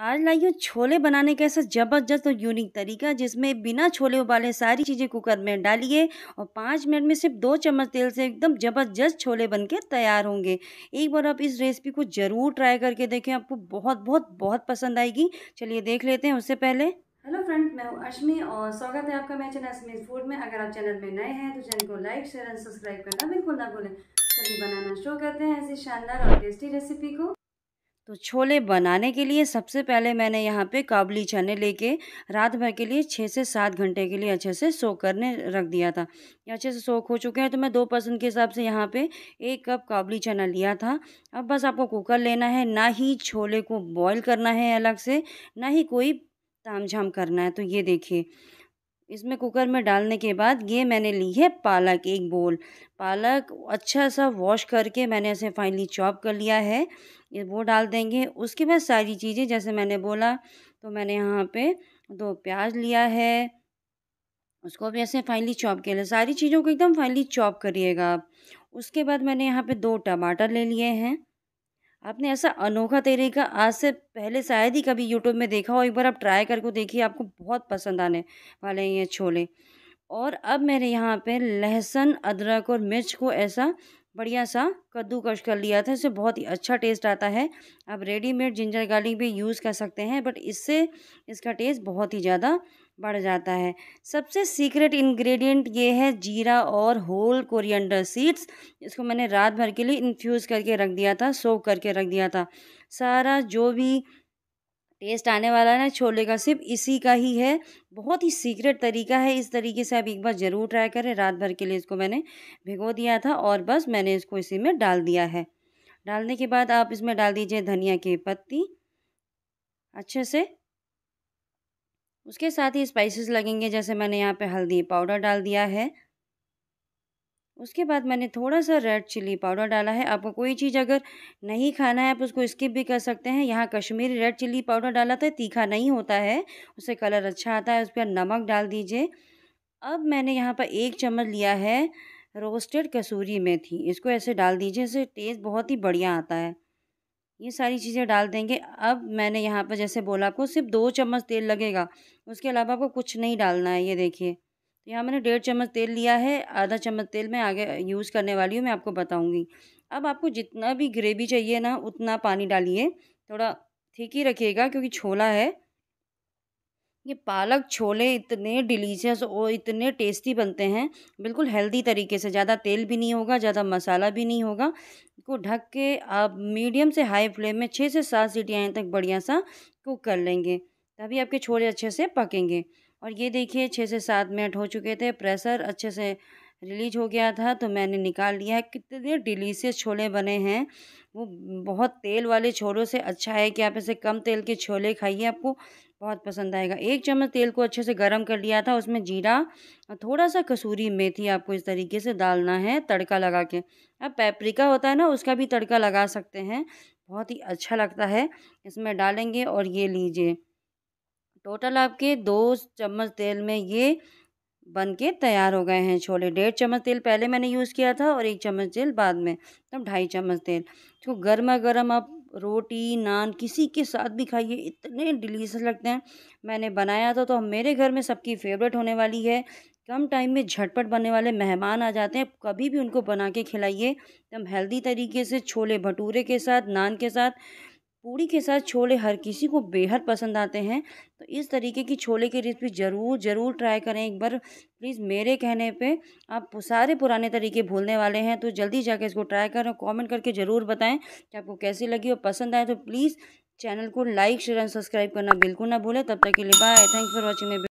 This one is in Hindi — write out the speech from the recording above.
आज लाइयो छोले बनाने का ऐसा ज़बरदस्त और यूनिक तरीका जिसमें बिना छोले उबाले सारी चीज़ें कुकर में डालिए और पाँच मिनट में सिर्फ दो चम्मच तेल से एकदम ज़बरदस्त छोले बनके तैयार होंगे एक बार आप इस रेसिपी को ज़रूर ट्राई करके देखें आपको बहुत बहुत बहुत पसंद आएगी चलिए देख लेते हैं उससे पहले हेलो फ्रेंड मैं हूँ अश्मी और स्वागत है आपका मैं चैनल अश्मी फूड में अगर आप चैनल में नए हैं तो चैनल को लाइक शेयर एंड सब्सक्राइब करना बिल्कुल ना भूलें चलिए बनाना शुरू करते हैं ऐसी शानदार और टेस्टी रेसिपी को तो छोले बनाने के लिए सबसे पहले मैंने यहाँ पे काबली चने लेके रात भर के लिए छः से सात घंटे के लिए अच्छे से सोख करने रख दिया था ये अच्छे से सोख हो चुके हैं तो मैं दो पर्सन के हिसाब से यहाँ पे एक कप काबली चना लिया था अब बस आपको कुकर लेना है ना ही छोले को बॉईल करना है अलग से ना ही कोई ताम झाम करना है तो ये देखिए इसमें कुकर में डालने के बाद ये मैंने ली है पालक एक बोल पालक अच्छा सा वॉश करके मैंने इसे फाइनली चॉप कर लिया है ये वो डाल देंगे उसके बाद सारी चीज़ें जैसे मैंने बोला तो मैंने यहाँ पे दो प्याज लिया है उसको भी ऐसे फाइनली चॉप कर लिया सारी चीज़ों को एकदम फाइनली चॉप करिएगा आप उसके बाद मैंने यहाँ पर दो टमाटर ले लिए हैं आपने ऐसा अनोखा तरीका आज से पहले शायद ही कभी यूट्यूब में देखा हो एक बार आप ट्राई करके देखिए आपको बहुत पसंद आने वाले हैं ये छोले और अब मैंने यहाँ पे लहसुन अदरक और मिर्च को ऐसा बढ़िया सा कद्दूकश कर लिया था इससे बहुत ही अच्छा टेस्ट आता है आप रेडीमेड जिंजर गार्लिक भी यूज़ कर सकते हैं बट इससे इसका टेस्ट बहुत ही ज़्यादा बढ़ जाता है सबसे सीक्रेट इंग्रेडिएंट ये है जीरा और होल कोरिएंडर सीड्स इसको मैंने रात भर के लिए इन्फ्यूज़ करके रख दिया था सोव करके रख दिया था सारा जो भी टेस्ट आने वाला है ना छोले का सिर्फ इसी का ही है बहुत ही सीक्रेट तरीका है इस तरीके से आप एक बार ज़रूर ट्राई करें रात भर के लिए इसको मैंने भिगो दिया था और बस मैंने इसको इसी में डाल दिया है डालने के बाद आप इसमें डाल दीजिए धनिया की पत्ती अच्छे से उसके साथ ही स्पाइसेस लगेंगे जैसे मैंने यहाँ पे हल्दी पाउडर डाल दिया है उसके बाद मैंने थोड़ा सा रेड चिल्ली पाउडर डाला है आपको कोई चीज़ अगर नहीं खाना है आप उसको स्किप भी कर सकते हैं यहाँ कश्मीरी रेड चिल्ली पाउडर डाला था तीखा नहीं होता है उससे कलर अच्छा आता है उस पर नमक डाल दीजिए अब मैंने यहाँ पर एक चम्मच लिया है रोस्टेड कसूरी मेथी इसको ऐसे डाल दीजिए इससे टेस्ट बहुत ही बढ़िया आता है ये सारी चीज़ें डाल देंगे अब मैंने यहाँ पर जैसे बोला आपको सिर्फ दो चम्मच तेल लगेगा उसके अलावा आपको कुछ नहीं डालना है ये देखिए तो यहाँ मैंने डेढ़ चम्मच तेल लिया है आधा चम्मच तेल मैं आगे यूज़ करने वाली हूँ मैं आपको बताऊँगी अब आपको जितना भी ग्रेवी चाहिए ना उतना पानी डालिए थोड़ा ठीक ही रखिएगा क्योंकि छोला है ये पालक छोले इतने डिलीशियस और इतने टेस्टी बनते हैं बिल्कुल हेल्दी तरीके से ज़्यादा तेल भी नहीं होगा ज़्यादा मसाला भी नहीं होगा को ढक के आप मीडियम से हाई फ्लेम में छः से सात सीटियाँ तक बढ़िया सा कुक कर लेंगे तभी आपके छोले अच्छे से पकेंगे और ये देखिए छः से सात मिनट हो चुके थे प्रेशर अच्छे से रिलीज हो गया था तो मैंने निकाल लिया है कितने डिलीशियस छोले बने हैं वो बहुत तेल वाले छोलों से अच्छा है कि आप इसे कम तेल के छोले खाइए आपको बहुत पसंद आएगा एक चम्मच तेल को अच्छे से गर्म कर लिया था उसमें जीरा और थोड़ा सा कसूरी मेथी आपको इस तरीके से डालना है तड़का लगा के अब पेपरिका होता है ना उसका भी तड़का लगा सकते हैं बहुत ही अच्छा लगता है इसमें डालेंगे और ये लीजिए टोटल आपके दो चम्मच तेल में ये बन के तैयार हो गए हैं छोले डेढ़ चम्मच तेल पहले मैंने यूज़ किया था और एक चम्मच तेल बाद में तब ढाई चम्मच तेल इसको गर्मा गर्म आप रोटी नान किसी के साथ भी खाइए इतने डिलीशियस लगते हैं मैंने बनाया था तो मेरे घर में सबकी फेवरेट होने वाली है कम टाइम में झटपट बनने वाले मेहमान आ जाते हैं कभी भी उनको बना के खिलाइए एकदम हेल्दी तरीके से छोले भटूरे के साथ नान के साथ पूड़ी के साथ छोले हर किसी को बेहद पसंद आते हैं तो इस तरीके की छोले की रेसिपी ज़रूर ज़रूर ट्राई करें एक बार प्लीज़ मेरे कहने पे आप सारे पुराने तरीके भूलने वाले हैं तो जल्दी जाकर इसको ट्राई करें कमेंट कॉमेंट करके ज़रूर बताएं कि आपको कैसी लगी और पसंद आए तो प्लीज़ चैनल को लाइक शेयर एंड सब्सक्राइब करना बिल्कुल ना भूलें तब तक के लिए बाय थैंक फॉर वॉचिंग